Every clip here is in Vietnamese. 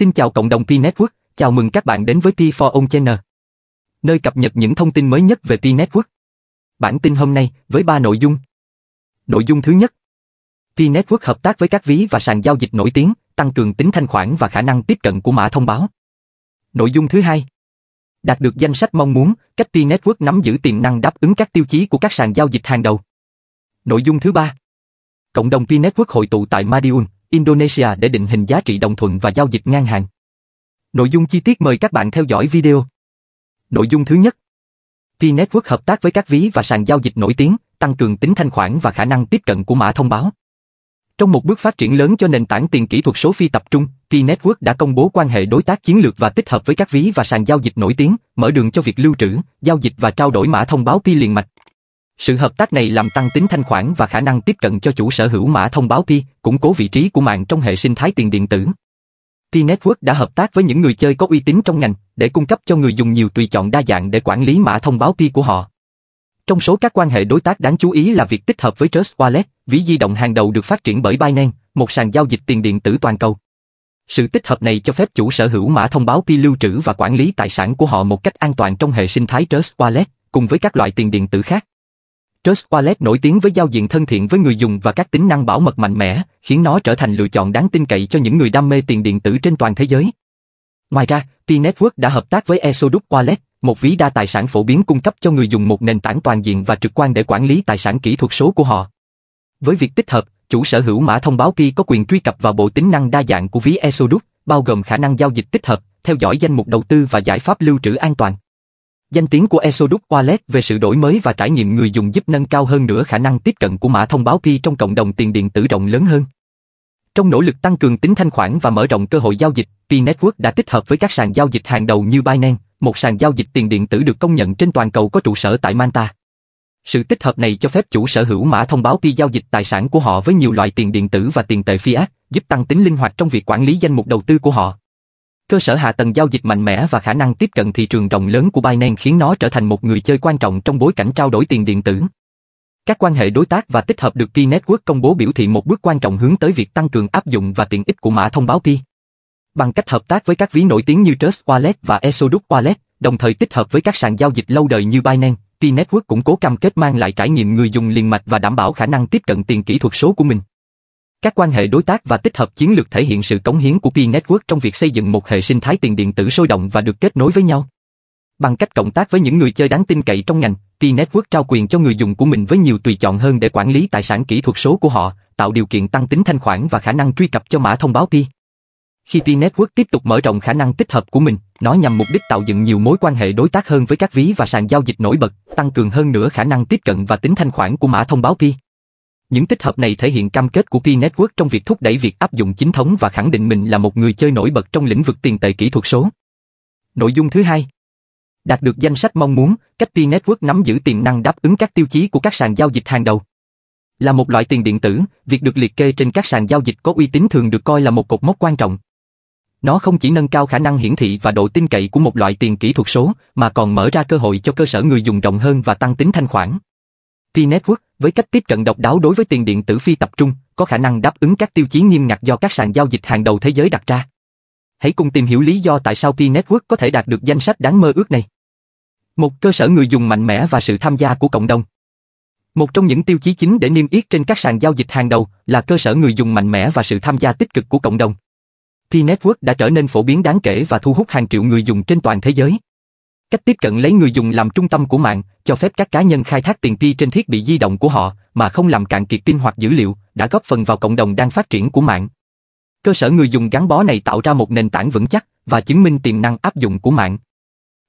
Xin chào cộng đồng Pi Network, chào mừng các bạn đến với Pi for On Channel, nơi cập nhật những thông tin mới nhất về Pi Network. Bản tin hôm nay với ba nội dung. Nội dung thứ nhất, Pi Network hợp tác với các ví và sàn giao dịch nổi tiếng, tăng cường tính thanh khoản và khả năng tiếp cận của mã thông báo. Nội dung thứ hai, đạt được danh sách mong muốn, cách Pi Network nắm giữ tiềm năng đáp ứng các tiêu chí của các sàn giao dịch hàng đầu. Nội dung thứ ba, cộng đồng Pi Network hội tụ tại Madiun, Indonesia để định hình giá trị đồng thuận và giao dịch ngang hàng. Nội dung chi tiết mời các bạn theo dõi video. Nội dung thứ nhất P-Network hợp tác với các ví và sàn giao dịch nổi tiếng, tăng cường tính thanh khoản và khả năng tiếp cận của mã thông báo. Trong một bước phát triển lớn cho nền tảng tiền kỹ thuật số phi tập trung, P-Network đã công bố quan hệ đối tác chiến lược và tích hợp với các ví và sàn giao dịch nổi tiếng, mở đường cho việc lưu trữ, giao dịch và trao đổi mã thông báo Pi liền mạch. Sự hợp tác này làm tăng tính thanh khoản và khả năng tiếp cận cho chủ sở hữu mã thông báo Pi, củng cố vị trí của mạng trong hệ sinh thái tiền điện tử. Pi Network đã hợp tác với những người chơi có uy tín trong ngành để cung cấp cho người dùng nhiều tùy chọn đa dạng để quản lý mã thông báo Pi của họ. Trong số các quan hệ đối tác đáng chú ý là việc tích hợp với Trust Wallet, ví di động hàng đầu được phát triển bởi Binance, một sàn giao dịch tiền điện tử toàn cầu. Sự tích hợp này cho phép chủ sở hữu mã thông báo Pi lưu trữ và quản lý tài sản của họ một cách an toàn trong hệ sinh thái Trust Wallet, cùng với các loại tiền điện tử khác. Trust Wallet nổi tiếng với giao diện thân thiện với người dùng và các tính năng bảo mật mạnh mẽ, khiến nó trở thành lựa chọn đáng tin cậy cho những người đam mê tiền điện tử trên toàn thế giới. Ngoài ra, T-Network đã hợp tác với Exodus Wallet, một ví đa tài sản phổ biến cung cấp cho người dùng một nền tảng toàn diện và trực quan để quản lý tài sản kỹ thuật số của họ. Với việc tích hợp, chủ sở hữu mã thông báo kia có quyền truy cập vào bộ tính năng đa dạng của ví Exodus, bao gồm khả năng giao dịch tích hợp, theo dõi danh mục đầu tư và giải pháp lưu trữ an toàn. Danh tiếng của Exodus Wallet về sự đổi mới và trải nghiệm người dùng giúp nâng cao hơn nữa khả năng tiếp cận của mã thông báo Pi trong cộng đồng tiền điện tử rộng lớn hơn. Trong nỗ lực tăng cường tính thanh khoản và mở rộng cơ hội giao dịch, Pi Network đã tích hợp với các sàn giao dịch hàng đầu như Binance, một sàn giao dịch tiền điện tử được công nhận trên toàn cầu có trụ sở tại Malta. Sự tích hợp này cho phép chủ sở hữu mã thông báo Pi giao dịch tài sản của họ với nhiều loại tiền điện tử và tiền tệ fiat, giúp tăng tính linh hoạt trong việc quản lý danh mục đầu tư của họ. Cơ sở hạ tầng giao dịch mạnh mẽ và khả năng tiếp cận thị trường rộng lớn của Binance khiến nó trở thành một người chơi quan trọng trong bối cảnh trao đổi tiền điện tử. Các quan hệ đối tác và tích hợp được Pi Network công bố biểu thị một bước quan trọng hướng tới việc tăng cường áp dụng và tiện ích của mã thông báo Pi. Bằng cách hợp tác với các ví nổi tiếng như Trust Wallet và Exodus Wallet, đồng thời tích hợp với các sàn giao dịch lâu đời như Binance, Pi Network cũng cố cam kết mang lại trải nghiệm người dùng liền mạch và đảm bảo khả năng tiếp cận tiền kỹ thuật số của mình. Các quan hệ đối tác và tích hợp chiến lược thể hiện sự cống hiến của Pi network trong việc xây dựng một hệ sinh thái tiền điện tử sôi động và được kết nối với nhau. Bằng cách cộng tác với những người chơi đáng tin cậy trong ngành, Pi network trao quyền cho người dùng của mình với nhiều tùy chọn hơn để quản lý tài sản kỹ thuật số của họ, tạo điều kiện tăng tính thanh khoản và khả năng truy cập cho mã thông báo Pi. Khi Pi network tiếp tục mở rộng khả năng tích hợp của mình, nó nhằm mục đích tạo dựng nhiều mối quan hệ đối tác hơn với các ví và sàn giao dịch nổi bật, tăng cường hơn nữa khả năng tiếp cận và tính thanh khoản của mã thông báo Pi. Những tích hợp này thể hiện cam kết của P-Network trong việc thúc đẩy việc áp dụng chính thống và khẳng định mình là một người chơi nổi bật trong lĩnh vực tiền tệ kỹ thuật số. Nội dung thứ hai Đạt được danh sách mong muốn, cách P-Network nắm giữ tiềm năng đáp ứng các tiêu chí của các sàn giao dịch hàng đầu. Là một loại tiền điện tử, việc được liệt kê trên các sàn giao dịch có uy tín thường được coi là một cột mốc quan trọng. Nó không chỉ nâng cao khả năng hiển thị và độ tin cậy của một loại tiền kỹ thuật số, mà còn mở ra cơ hội cho cơ sở người dùng rộng hơn và tăng tính thanh khoản. T-Network, với cách tiếp cận độc đáo đối với tiền điện tử phi tập trung, có khả năng đáp ứng các tiêu chí nghiêm ngặt do các sàn giao dịch hàng đầu thế giới đặt ra. Hãy cùng tìm hiểu lý do tại sao P-Network có thể đạt được danh sách đáng mơ ước này. Một cơ sở người dùng mạnh mẽ và sự tham gia của cộng đồng. Một trong những tiêu chí chính để niêm yết trên các sàn giao dịch hàng đầu là cơ sở người dùng mạnh mẽ và sự tham gia tích cực của cộng đồng. P-Network đã trở nên phổ biến đáng kể và thu hút hàng triệu người dùng trên toàn thế giới. Cách tiếp cận lấy người dùng làm trung tâm của mạng, cho phép các cá nhân khai thác tiền pi trên thiết bị di động của họ mà không làm cạn kiệt pin hoặc dữ liệu, đã góp phần vào cộng đồng đang phát triển của mạng. Cơ sở người dùng gắn bó này tạo ra một nền tảng vững chắc và chứng minh tiềm năng áp dụng của mạng,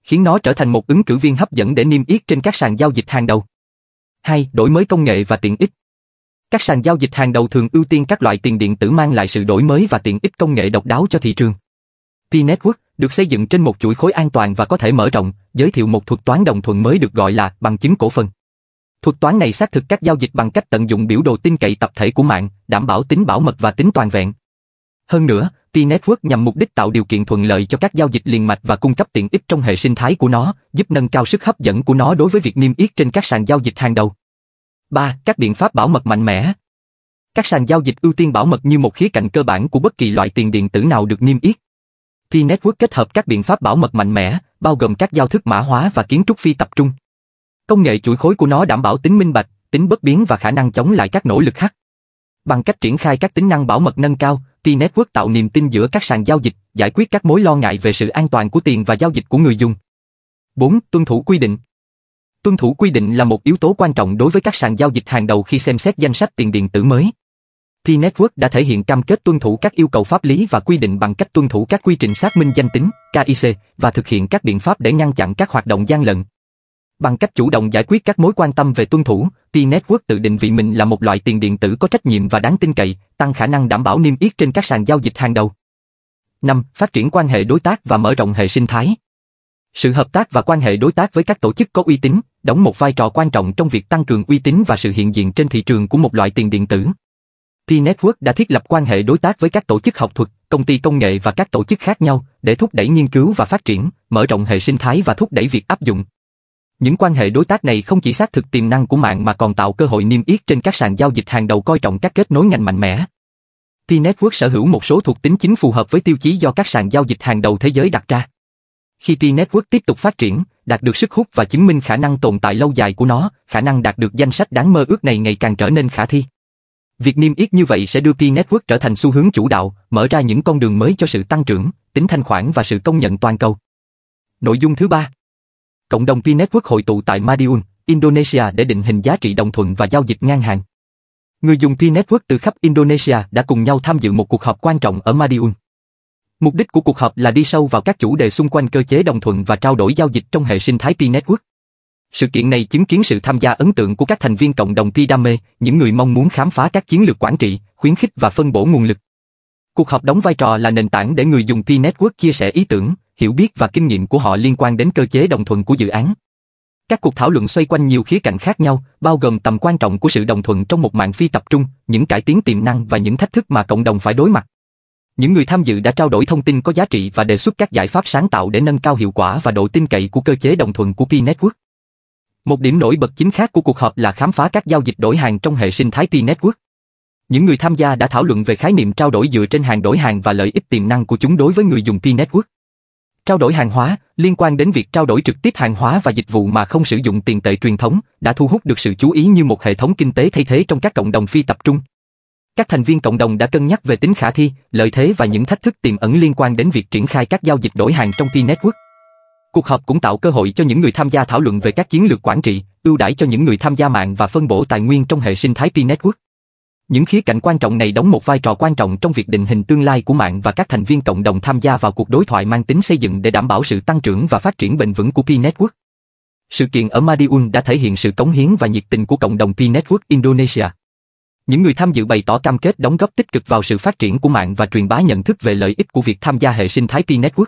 khiến nó trở thành một ứng cử viên hấp dẫn để niêm yết trên các sàn giao dịch hàng đầu. 2. Đổi mới công nghệ và tiện ích. Các sàn giao dịch hàng đầu thường ưu tiên các loại tiền điện tử mang lại sự đổi mới và tiện ích công nghệ độc đáo cho thị trường. P-Network được xây dựng trên một chuỗi khối an toàn và có thể mở rộng, giới thiệu một thuật toán đồng thuận mới được gọi là bằng chứng cổ phần. Thuật toán này xác thực các giao dịch bằng cách tận dụng biểu đồ tin cậy tập thể của mạng, đảm bảo tính bảo mật và tính toàn vẹn. Hơn nữa, P-Network nhằm mục đích tạo điều kiện thuận lợi cho các giao dịch liền mạch và cung cấp tiện ích trong hệ sinh thái của nó, giúp nâng cao sức hấp dẫn của nó đối với việc niêm yết trên các sàn giao dịch hàng đầu. 3. Các biện pháp bảo mật mạnh mẽ Các sàn giao dịch ưu tiên bảo mật như một khía cạnh cơ bản của bất kỳ loại tiền điện tử nào được niêm yết. Phi Network kết hợp các biện pháp bảo mật mạnh mẽ, bao gồm các giao thức mã hóa và kiến trúc phi tập trung. Công nghệ chuỗi khối của nó đảm bảo tính minh bạch, tính bất biến và khả năng chống lại các nỗ lực hack. Bằng cách triển khai các tính năng bảo mật nâng cao, P-Network tạo niềm tin giữa các sàn giao dịch, giải quyết các mối lo ngại về sự an toàn của tiền và giao dịch của người dùng. 4. Tuân thủ quy định Tuân thủ quy định là một yếu tố quan trọng đối với các sàn giao dịch hàng đầu khi xem xét danh sách tiền điện tử mới. P-Network đã thể hiện cam kết tuân thủ các yêu cầu pháp lý và quy định bằng cách tuân thủ các quy trình xác minh danh tính, KIC, và thực hiện các biện pháp để ngăn chặn các hoạt động gian lận. Bằng cách chủ động giải quyết các mối quan tâm về tuân thủ, P-Network tự định vị mình là một loại tiền điện tử có trách nhiệm và đáng tin cậy, tăng khả năng đảm bảo niêm yết trên các sàn giao dịch hàng đầu. 5. Phát triển quan hệ đối tác và mở rộng hệ sinh thái. Sự hợp tác và quan hệ đối tác với các tổ chức có uy tín đóng một vai trò quan trọng trong việc tăng cường uy tín và sự hiện diện trên thị trường của một loại tiền điện tử. T-Network đã thiết lập quan hệ đối tác với các tổ chức học thuật, công ty công nghệ và các tổ chức khác nhau để thúc đẩy nghiên cứu và phát triển, mở rộng hệ sinh thái và thúc đẩy việc áp dụng. Những quan hệ đối tác này không chỉ xác thực tiềm năng của mạng mà còn tạo cơ hội niêm yết trên các sàn giao dịch hàng đầu coi trọng các kết nối ngành mạnh mẽ. T-Network sở hữu một số thuộc tính chính phù hợp với tiêu chí do các sàn giao dịch hàng đầu thế giới đặt ra. Khi T-Network tiếp tục phát triển, đạt được sức hút và chứng minh khả năng tồn tại lâu dài của nó, khả năng đạt được danh sách đáng mơ ước này ngày càng trở nên khả thi. Việc niêm yết như vậy sẽ đưa P-Network trở thành xu hướng chủ đạo, mở ra những con đường mới cho sự tăng trưởng, tính thanh khoản và sự công nhận toàn cầu. Nội dung thứ ba Cộng đồng P-Network hội tụ tại Madiun, Indonesia để định hình giá trị đồng thuận và giao dịch ngang hàng. Người dùng P-Network từ khắp Indonesia đã cùng nhau tham dự một cuộc họp quan trọng ở Madiun. Mục đích của cuộc họp là đi sâu vào các chủ đề xung quanh cơ chế đồng thuận và trao đổi giao dịch trong hệ sinh thái P-Network. Sự kiện này chứng kiến sự tham gia ấn tượng của các thành viên cộng đồng Pi đam mê, những người mong muốn khám phá các chiến lược quản trị, khuyến khích và phân bổ nguồn lực. Cuộc họp đóng vai trò là nền tảng để người dùng Pi network chia sẻ ý tưởng, hiểu biết và kinh nghiệm của họ liên quan đến cơ chế đồng thuận của dự án. Các cuộc thảo luận xoay quanh nhiều khía cạnh khác nhau, bao gồm tầm quan trọng của sự đồng thuận trong một mạng phi tập trung, những cải tiến tiềm năng và những thách thức mà cộng đồng phải đối mặt. Những người tham dự đã trao đổi thông tin có giá trị và đề xuất các giải pháp sáng tạo để nâng cao hiệu quả và độ tin cậy của cơ chế đồng thuận của Pi network một điểm nổi bật chính khác của cuộc họp là khám phá các giao dịch đổi hàng trong hệ sinh thái P-Network. Những người tham gia đã thảo luận về khái niệm trao đổi dựa trên hàng đổi hàng và lợi ích tiềm năng của chúng đối với người dùng P-Network. Trao đổi hàng hóa liên quan đến việc trao đổi trực tiếp hàng hóa và dịch vụ mà không sử dụng tiền tệ truyền thống đã thu hút được sự chú ý như một hệ thống kinh tế thay thế trong các cộng đồng phi tập trung. Các thành viên cộng đồng đã cân nhắc về tính khả thi, lợi thế và những thách thức tiềm ẩn liên quan đến việc triển khai các giao dịch đổi hàng trong P-Network. Cuộc họp cũng tạo cơ hội cho những người tham gia thảo luận về các chiến lược quản trị, ưu đãi cho những người tham gia mạng và phân bổ tài nguyên trong hệ sinh thái P-Network. Những khía cạnh quan trọng này đóng một vai trò quan trọng trong việc định hình tương lai của mạng và các thành viên cộng đồng tham gia vào cuộc đối thoại mang tính xây dựng để đảm bảo sự tăng trưởng và phát triển bền vững của P-Network. Sự kiện ở Madiun đã thể hiện sự cống hiến và nhiệt tình của cộng đồng P-Network Indonesia. Những người tham dự bày tỏ cam kết đóng góp tích cực vào sự phát triển của mạng và truyền bá nhận thức về lợi ích của việc tham gia hệ sinh thái P-Network.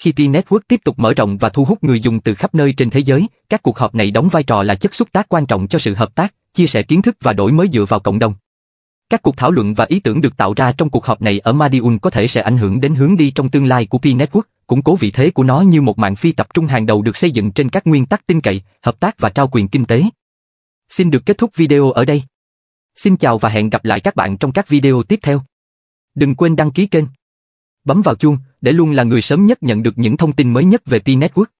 Khi T-Network tiếp tục mở rộng và thu hút người dùng từ khắp nơi trên thế giới, các cuộc họp này đóng vai trò là chất xúc tác quan trọng cho sự hợp tác, chia sẻ kiến thức và đổi mới dựa vào cộng đồng. Các cuộc thảo luận và ý tưởng được tạo ra trong cuộc họp này ở Madiun có thể sẽ ảnh hưởng đến hướng đi trong tương lai của P-Network, củng cố vị thế của nó như một mạng phi tập trung hàng đầu được xây dựng trên các nguyên tắc tin cậy, hợp tác và trao quyền kinh tế. Xin được kết thúc video ở đây. Xin chào và hẹn gặp lại các bạn trong các video tiếp theo. Đừng quên đăng ký kênh. Bấm vào chuông, để luôn là người sớm nhất nhận được những thông tin mới nhất về Pi Network.